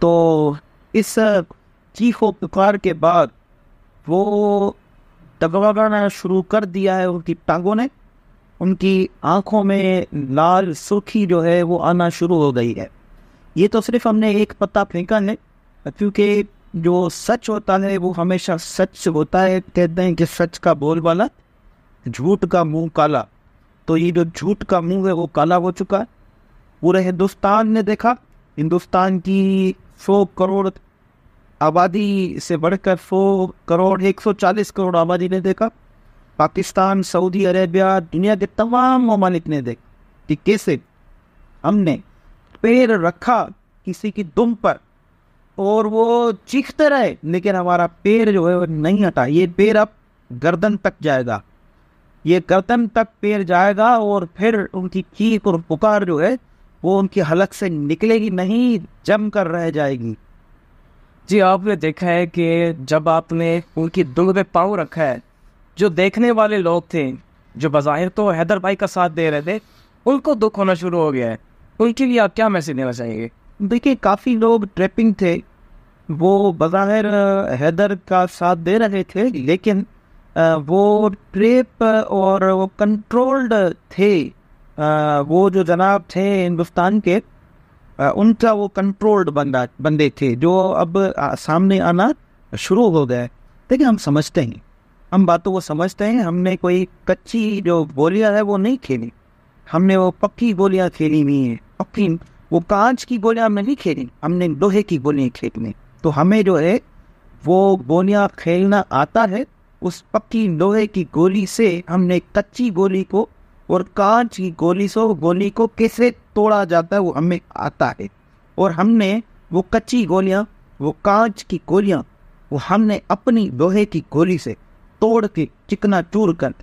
तो इस चीख व पुकार के बाद वो दबवाना शुरू कर दिया है उनकी टांगों ने उनकी आंखों में लाल सुर्खी जो है वो आना शुरू हो गई है ये तो सिर्फ हमने एक पत्ता फेंका है क्योंकि जो सच होता है वो हमेशा सच होता है कहते हैं कि सच का बोल वाला झूठ का मुंह काला तो ये जो झूठ का मुंह है वो काला हो चुका है पूरे हिंदुस्तान ने देखा हिंदुस्तान की सौ करोड़ आबादी से बढ़कर सौ करोड़ एक सौ चालीस करोड़ आबादी ने देखा पाकिस्तान सऊदी अरेबिया दुनिया के तमाम ममालिक ने देखा कि कैसे हमने पैर रखा किसी की दुम पर और वो चीखते रहे लेकिन हमारा पैर जो है वो नहीं हटा ये पैर अब गर्दन तक जाएगा ये गर्दन तक पैर जाएगा और फिर उनकी चीख और पुकार जो है वो उनकी हलक से निकलेगी नहीं जम कर रह जाएगी जी आपने देखा है कि जब आपने उनकी दुल पे पाँव रखा है जो देखने वाले लोग थे जो बाहिर तो हैदर भाई का साथ दे रहे थे उनको दुख होना शुरू हो गया है उनके लिए आप क्या मैसेज देना चाहेंगे देखिए काफ़ी लोग ट्रिपिंग थे वो बाहिर हैदर का साथ दे रहे थे लेकिन वो ट्रेप और वो कंट्रोल्ड थे आ, वो जो जनाब थे हिंदुस्तान के आ, उनका वो कंट्रोल्ड बंदा बंदे थे जो अब आ, सामने आना शुरू हो गया देखिए हम समझते हैं हम बातों को समझते हैं हमने कोई कच्ची जो गोलियां है वो नहीं खेली हमने वो पक्की गोलियाँ खेली हुई हैं पक्की वो कांच की गोलियाँ हमने नहीं खेली हमने लोहे की गोलियाँ खेलनी तो हमें जो है वो बोलियाँ खेलना आता है उस पक्की लोहे की गोली से हमने कच्ची गोली को और कांच की गोली से गोली को कैसे तोड़ा जाता है वो हमें आता है और हमने वो कच्ची गोलियाँ वो कांच की गोलियाँ वो हमने अपनी लोहे की गोली से तोड़ के चिकना चूर कर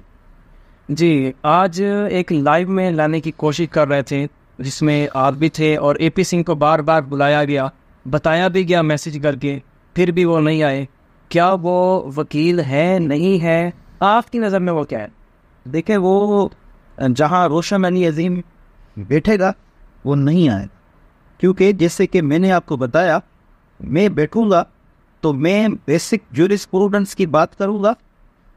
जी आज एक लाइव में लाने की कोशिश कर रहे थे जिसमें आप भी थे और ए पी सिंह को बार बार बुलाया गया बताया भी गया मैसेज करके फिर भी वो नहीं आए क्या वो वकील है नहीं है आपकी नज़र में वो क्या है देखें वो जहाँ रोशन अली अजीम बैठेगा वो नहीं आएगा क्योंकि जैसे कि मैंने आपको बताया मैं बैठूँगा तो मैं बेसिक जूरिस्प्रूडेंस की बात करूँगा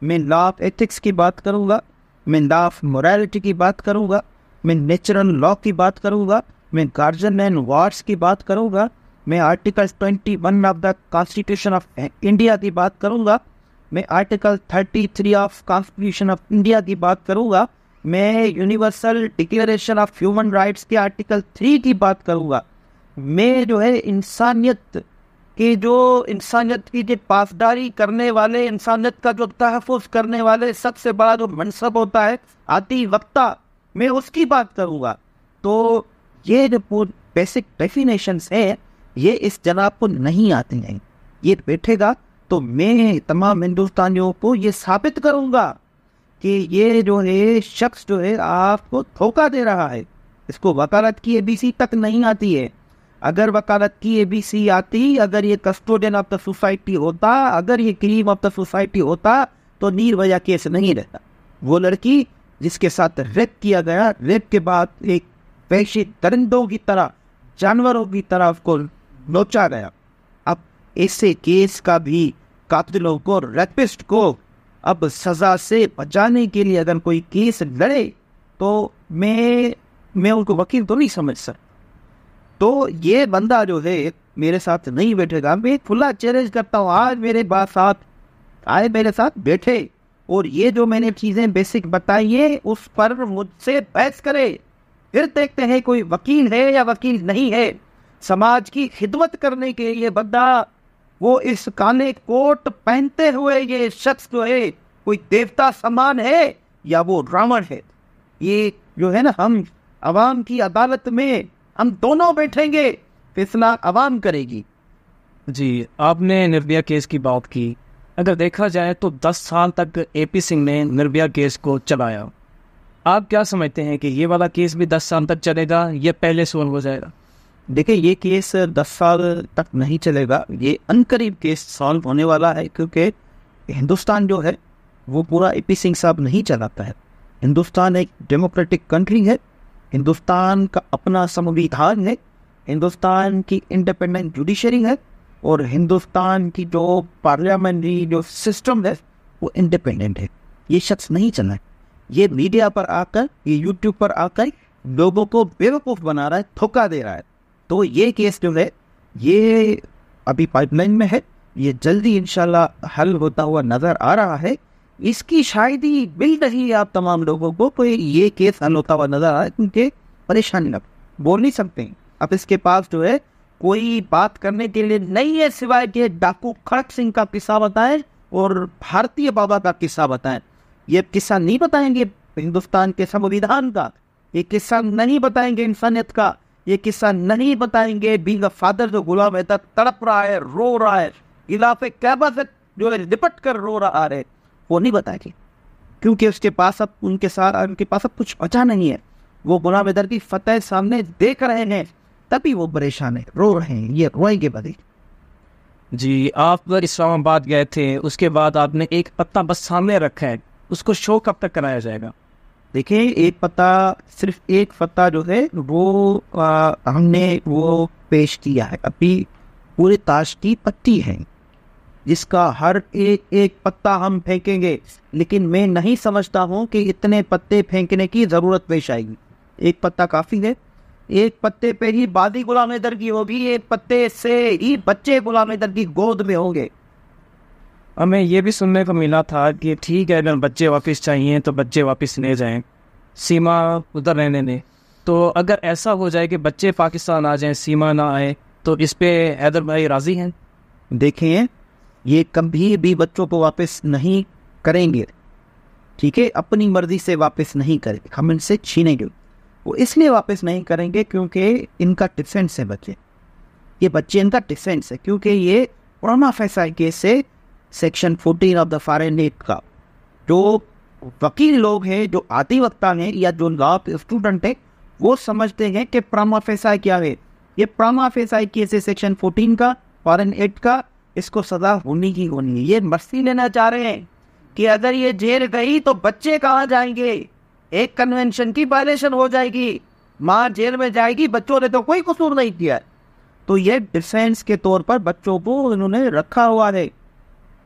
मैं लॉ ऑफ एथिक्स की बात करूँगा मैं लॉ ऑफ मोरालिटी की बात करूँगा मैं नेचुरल लॉ की बात करूँगा मैं गार्जन एंड वार्ड्स की बात करूँगा मैं article twenty one of the constitution of India की बात करूँगा मैं article thirty three of constitution of India की बात करूँगा मैं universal declaration of human rights के आर्टिकल थ्री की बात करूँगा मैं जो है इंसानियत की जो इंसानियत की जो पासदारी करने वाले इंसानियत का जो तहफ़ करने वाले सबसे बड़ा जो मनसब होता है आती वक्ता मैं उसकी बात करूँगा तो ये जो बेसिक डेफिनेशंस हैं ये इस जनाब को नहीं आते हैं ये बैठेगा तो मैं तमाम हिंदुस्तानियों को ये साबित करूँगा कि ये जो है शख्स जो है आपको धोखा दे रहा है इसको वकालत की एबीसी तक नहीं आती है अगर वकालत की एबीसी आती अगर ये कस्टोडियन ऑफ द सोसाइटी होता अगर ये क्रीम ऑफ द सोसाइटी होता तो नीर वजह केस नहीं रहता वो लड़की जिसके साथ रेप किया गया रेप के बाद एक वैश्य दरिंदों की तरह जानवरों की तरह उसको नोचा गया अब ऐसे केस का भी कातिलों को रेपिस्ट को अब सज़ा से बचाने के लिए अगर कोई केस लड़े तो मैं मैं उनको वकील तो नहीं समझ सकता तो ये बंदा जो है मेरे साथ नहीं बैठेगा मैं खुला चैलेंज करता हूँ आज मेरे बात साथ आए मेरे साथ बैठे और ये जो मैंने चीज़ें बेसिक बताई है उस पर मुझसे बहस करे फिर देखते हैं कोई वकील है या वकील नहीं है समाज की खिदमत करने के लिए बंदा वो इस काले कोट पहनते हुए ये शख्स जो है कोई देवता समान है या वो रावण है ये जो है ना हम अवाम की अदालत में हम दोनों बैठेंगे फैसला अवाम करेगी जी आपने निर्भया केस की बात की अगर देखा जाए तो 10 साल तक एपी सिंह ने निर्भया केस को चलाया आप क्या समझते हैं कि ये वाला केस भी 10 साल तक चलेगा या पहले सोल्व हो जाएगा देखिए ये केस दस साल तक नहीं चलेगा ये अनकरीब केस सॉल्व होने वाला है क्योंकि हिंदुस्तान जो है वो पूरा ए पी सिंह साहब नहीं चलाता है हिंदुस्तान एक डेमोक्रेटिक कंट्री है हिंदुस्तान का अपना संविधान है हिंदुस्तान की इंडिपेंडेंट जुडिशरी है और हिंदुस्तान की जो पार्लियामेंट्री जो सिस्टम है वो इंडिपेंडेंट है ये शख्स नहीं चला ये मीडिया पर आकर ये यूट्यूब पर आकर लोगों को बेवकूफ़ बना रहा है धोखा दे रहा है तो ये केस जो है ये अभी पाइपलाइन में है ये जल्दी इनशाला हल होता हुआ नज़र आ रहा है इसकी शायद ही बिल नहीं आप तमाम लोगों को कोई तो ये केस हल होता हुआ नज़र आ रहा है क्योंकि परेशानी ना बोल नहीं सकते अब इसके पास जो है कोई बात करने के लिए नहीं है सिवाय के डाकू खड़क सिंह का किस्सा बताएं और भारतीय बाबा का किस्सा बताएं ये किस्सा नहीं बताएंगे हिंदुस्तान के संविधान का ये किस्सा नहीं बताएंगे इंसानियत का ये किस्सा नहीं बताएंगे बींग फादर जो गुलाम मेहता तड़प रहा है रो रहा है इलाफे कैबा से जो है निपट कर रो रहा है वो नहीं बताएंगे क्योंकि उसके पास अब उनके साथ उनके पास अब कुछ बचा नहीं है वो गुलाम इधर की फतेह सामने देख रहे हैं तभी वो परेशान है रो रहे हैं ये रोएंगे बदी जी आप अगर इस्लामाबाद गए थे उसके बाद आपने एक पत्ता बस सामने रखा है उसको शो कब तक कराया जाएगा देखिए एक पता सिर्फ एक पता जो है वो आ, हमने वो पेश किया है अभी पूरे ताश की पत्ती है जिसका हर एक एक पत्ता हम फेंकेंगे लेकिन मैं नहीं समझता हूँ कि इतने पत्ते फेंकने की ज़रूरत पेश आएगी एक पत्ता काफ़ी है एक पत्ते पे ही बादी गुलाम दर की होगी एक पत्ते से ही बच्चे गुलाम दर की गोद में होंगे हमें यह भी सुनने को मिला था कि ठीक है अगर बच्चे वापस चाहिए तो बच्चे वापस ले जाएं सीमा उधर रहने दें तो अगर ऐसा हो जाए कि बच्चे पाकिस्तान आ जाएं सीमा ना आए तो इस पर हैदर भाई राज़ी हैं देखिए ये कभी भी बच्चों को वापस नहीं करेंगे ठीक है अपनी मर्जी से वापस नहीं करेंगे हम इनसे छीनेंगे वो इसलिए वापस नहीं करेंगे क्योंकि इनका डिफेंस है बच्चे ये बच्चे इनका डिफेंस है क्योंकि ये पुराना फैसा केस से section 14 of the foreign act का जो वकील लोग हैं जो अधिवक्ता हैं या जो लॉ स्टूडेंट हैं वो समझते हैं कि प्रमाफेसाई क्या है ये प्रमाफेसाई केस है सेक्शन 14 का फॉरन एक्ट का इसको सजा होनी ही होनी है ये मस्ती लेना चाह रहे हैं कि अगर ये जेल गई तो बच्चे कहाँ जाएंगे एक कन्वेंशन की वायलेशन हो जाएगी माँ जेल में जाएगी बच्चों ने तो कोई कसूर नहीं किया तो ये डिफेंस के तौर पर बच्चों को इन्होंने रखा हुआ है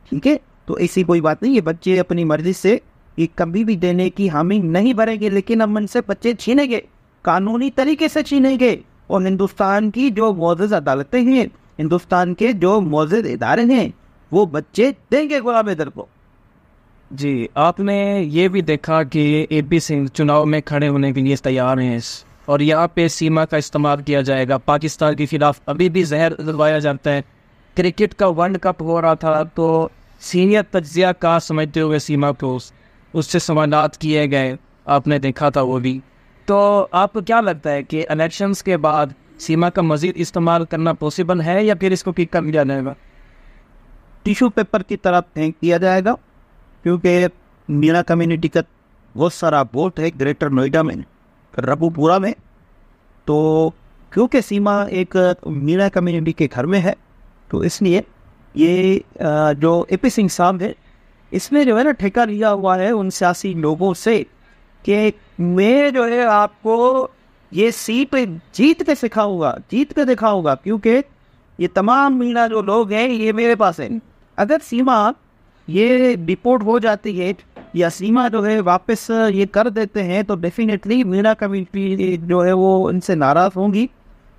ठीक है तो ऐसी कोई बात नहीं है बच्चे अपनी मर्जी से ये कभी भी देने की हामी नहीं भरेंगे लेकिन हम इनसे बच्चे छीनेंगे कानूनी तरीके से छीनेंगे और हिंदुस्तान की जो मोजज अदालतें हैं हिंदुस्तान के जो मोजद इदारे हैं वो बच्चे देंगे गुलाम हैदर को जी आपने ये भी देखा कि ए पी सिंह चुनाव में खड़े होने के लिए तैयार हैं और यहाँ पे सीमा का इस्तेमाल किया जाएगा पाकिस्तान के खिलाफ अभी भी जहर लगवाया जाता है क्रिकेट का वर्ल्ड कप हो रहा था तो सीनियर तजिया का समझते हुए सीमा को उससे सवालत किए गए आपने देखा था वो भी तो आपको क्या लगता है कि इलेक्शंस के बाद सीमा का मजीद इस्तेमाल करना पॉसिबल है या फिर इसको ठीक कर लिया जाएगा टिशू पेपर की तरफ फेंक दिया जाएगा क्योंकि मीना कम्युनिटी का बहुत सारा वोट है ग्रेटर नोएडा में रबूपुरा में तो क्योंकि सीमा एक मीना कम्युनिटी के घर में है तो इसलिए ये जो ए पी सिंह साहब है इसमें जो है ना ठेका लिया हुआ है उन सियासी लोगों से कि मैं जो है आपको ये सीट जीत के सिखाऊंगा जीत के दिखाऊंगा क्योंकि ये तमाम मीना जो लोग हैं ये मेरे पास हैं अगर सीमा ये रिपोर्ट हो जाती है या सीमा जो है वापस ये कर देते हैं तो डेफिनेटली मीणा कम्युनिटी जो है वो इनसे नाराज़ होंगी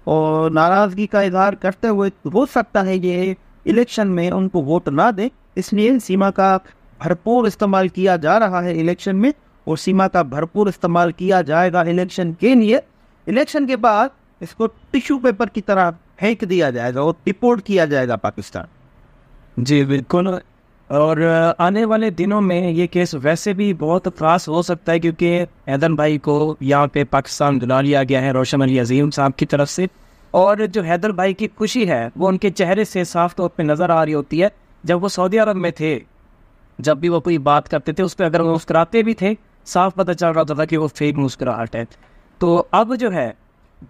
और नाराज़गी का इजहार करते हुए हो सकता है ये इलेक्शन में उनको वोट ना दें इसलिए सीमा का भरपूर इस्तेमाल किया जा रहा है इलेक्शन में और सीमा का भरपूर इस्तेमाल किया जाएगा इलेक्शन के लिए इलेक्शन के बाद इसको टिश्यू पेपर की तरह फेंक दिया जाएगा और रिपोर्ट किया जाएगा पाकिस्तान जी बिल्कुल और आने वाले दिनों में ये केस वैसे भी बहुत खास हो सकता है क्योंकि हैदर भाई को यहाँ पे पाकिस्तान दुला लिया गया है रोशन अली अजीम साहब की तरफ से और जो हैदर भाई की खुशी है वो उनके चेहरे से साफ तौर पे नज़र आ रही होती है जब वो सऊदी अरब में थे जब भी वो कोई बात करते थे उस पर अगर वो मुस्कराते भी थे साफ पता चल रहा होता था कि वो फेक मुस्कुराहट है तो अब जो है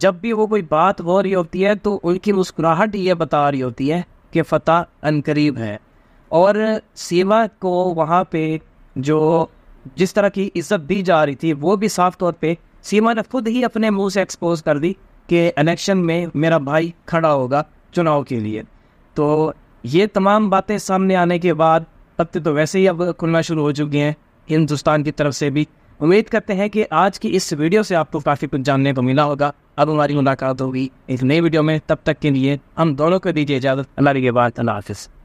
जब भी वो कोई बात हो रही होती है तो उनकी मुस्कुराहट ये बता रही होती है कि फ़तेह अनकरीब है और सेवा को वहाँ पे जो जिस तरह की इज्जत दी जा रही थी वो भी साफ तौर पे सीमा ने खुद ही अपने मुंह से एक्सपोज कर दी कि इलेक्शन में मेरा भाई खड़ा होगा चुनाव के लिए तो ये तमाम बातें सामने आने के बाद तथ्य तो, तो वैसे ही अब खुलना शुरू हो चुके हैं हिंदुस्तान की तरफ से भी उम्मीद करते हैं कि आज की इस वीडियो से आपको काफ़ी कुछ जानने को मिला होगा अब हमारी मुलाकात होगी एक नई वीडियो में तब तक के लिए हम दोनों को दीजिए इजाज़त अल्लाह के बाद अल्लाह हाफिज़